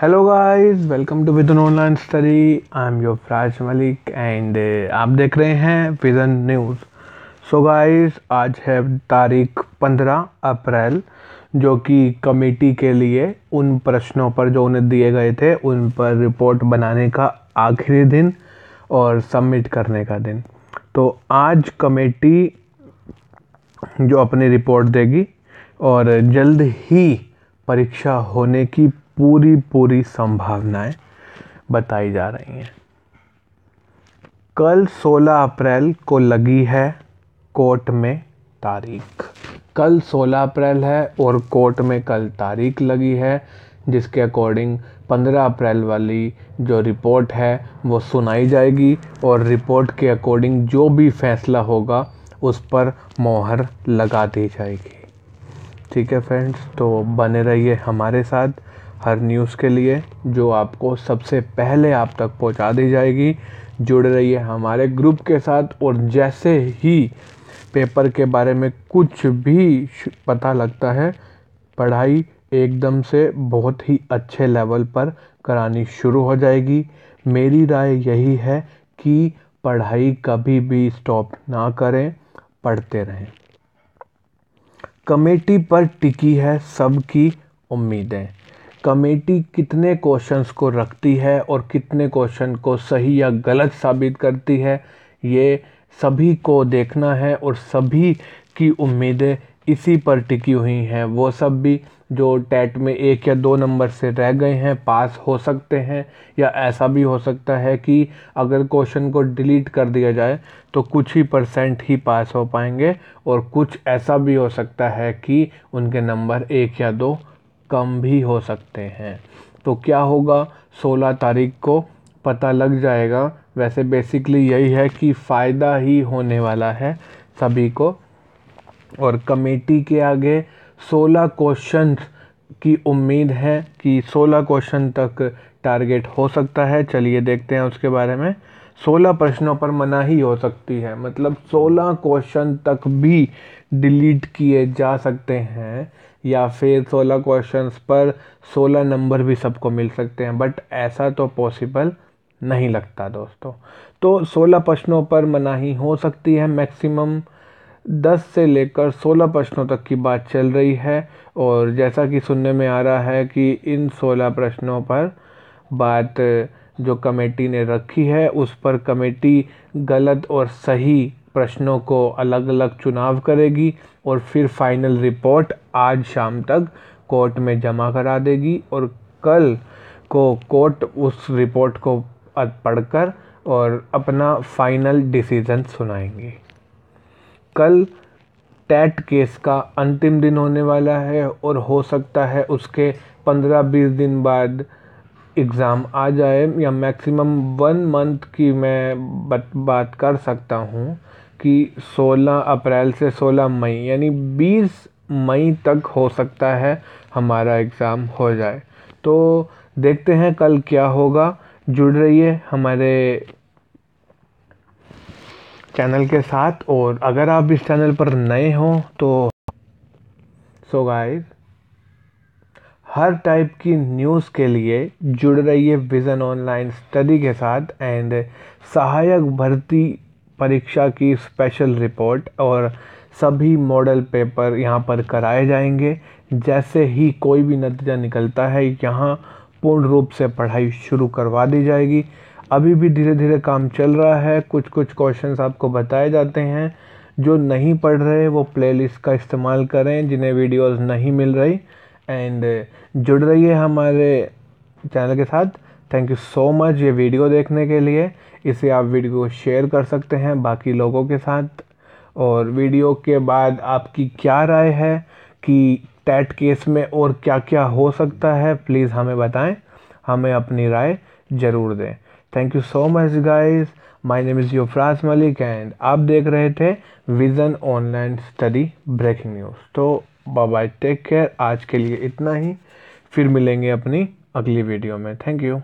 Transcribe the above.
hello guys welcome to vision online study I am your Faraz Malik and आप देख रहे हैं विजन न्यूज़ सो गाइस आज है तारीख 15 अप्रैल जो कि कमेटी के लिए उन प्रश्नों पर जो उन्हें दिए गए थे उन पर रिपोर्ट बनाने का आखिरी दिन और सबमिट करने का दिन तो आज कमेटी जो अपनी रिपोर्ट देगी और जल्द ही परीक्षा होने की पूरी पूरी संभावनाएं बताई जा रही हैं कल 16 अप्रैल को लगी है कोर्ट में तारीख कल 16 अप्रैल है और कोर्ट में कल तारीख लगी है जिसके अकॉर्डिंग 15 अप्रैल वाली जो रिपोर्ट है वो सुनाई जाएगी और रिपोर्ट के अकॉर्डिंग जो भी फैसला होगा उस पर मोहर लगा दी जाएगी ठीक है फ्रेंड्स तो बने रहिए हमारे साथ हर न्यूज़ के लिए जो आपको सबसे पहले आप तक पहुंचा दी जाएगी जुड़ रहिए हमारे ग्रुप के साथ और जैसे ही पेपर के बारे में कुछ भी पता लगता है पढ़ाई एकदम से बहुत ही अच्छे लेवल पर करानी शुरू हो जाएगी मेरी राय यही है कि पढ़ाई कभी भी स्टॉप ना करें पढ़ते रहें कमेटी पर टिकी है सबकी उम्मीदें कमेटी कितने क्वेश्चंस को रखती है और कितने क्वेश्चन को सही या गलत साबित करती है ये सभी को देखना है और सभी की उम्मीदें इसी पर टिकी हुई हैं वो सब भी जो टेट में एक या दो नंबर से रह गए हैं पास हो सकते हैं या ऐसा भी हो सकता है कि अगर क्वेश्चन को डिलीट कर दिया जाए तो कुछ ही परसेंट ही पास हो पाएंगे और कुछ ऐसा भी हो सकता है कि उनके नंबर एक या दो कम भी हो सकते हैं तो क्या होगा सोलह तारीख को पता लग जाएगा वैसे बेसिकली यही है कि फ़ायदा ही होने वाला है सभी को और कमेटी के आगे सोलह क्वेश्चन की उम्मीद है कि सोलह क्वेश्चन तक टारगेट हो सकता है चलिए देखते हैं उसके बारे में सोलह प्रश्नों पर मनाही हो सकती है मतलब सोलह क्वेश्चन तक भी डिलीट किए जा सकते हैं या फिर सोलह क्वेश्चंस पर सोलह नंबर भी सबको मिल सकते हैं बट ऐसा तो पॉसिबल नहीं लगता दोस्तों तो सोलह प्रश्नों पर मनाही हो सकती है मैक्सिमम दस से लेकर सोलह प्रश्नों तक की बात चल रही है और जैसा कि सुनने में आ रहा है कि इन सोलह प्रश्नों पर बात जो कमेटी ने रखी है उस पर कमेटी गलत और सही प्रश्नों को अलग अलग चुनाव करेगी और फिर फाइनल रिपोर्ट आज शाम तक कोर्ट में जमा करा देगी और कल को कोर्ट उस रिपोर्ट को पढ़कर और अपना फाइनल डिसीज़न सुनाएंगे कल टैट केस का अंतिम दिन होने वाला है और हो सकता है उसके पंद्रह बीस दिन बाद एग्ज़ाम आ जाए या मैक्सिमम वन मंथ की मैं बात कर सकता हूँ कि 16 अप्रैल से 16 मई यानी 20 मई तक हो सकता है हमारा एग्ज़ाम हो जाए तो देखते हैं कल क्या होगा जुड़ रहिए हमारे चैनल के साथ और अगर आप इस चैनल पर नए हों तो सो so गाइस हर टाइप की न्यूज़ के लिए जुड़ रही है विज़न ऑनलाइन स्टडी के साथ एंड सहायक भर्ती परीक्षा की स्पेशल रिपोर्ट और सभी मॉडल पेपर यहाँ पर कराए जाएंगे जैसे ही कोई भी नतीजा निकलता है यहाँ पूर्ण रूप से पढ़ाई शुरू करवा दी जाएगी अभी भी धीरे धीरे काम चल रहा है कुछ कुछ क्वेश्चन आपको बताए जाते हैं जो नहीं पढ़ रहे वो प्लेलिस्ट का इस्तेमाल करें जिन्हें वीडियोस नहीं मिल रही एंड जुड़ रही है हमारे चैनल के साथ थैंक यू सो मच ये वीडियो देखने के लिए इसे आप वीडियो शेयर कर सकते हैं बाकी लोगों के साथ और वीडियो के बाद आपकी क्या राय है कि टैट केस में और क्या क्या हो सकता है प्लीज़ हमें बताएं हमें अपनी राय ज़रूर दें thank you so much guys my name is Yofraj Malik and आप देख रहे थे vision online study breaking news तो बाय टेक केयर आज के लिए इतना ही फिर मिलेंगे अपनी अगली वीडियो में थैंक यू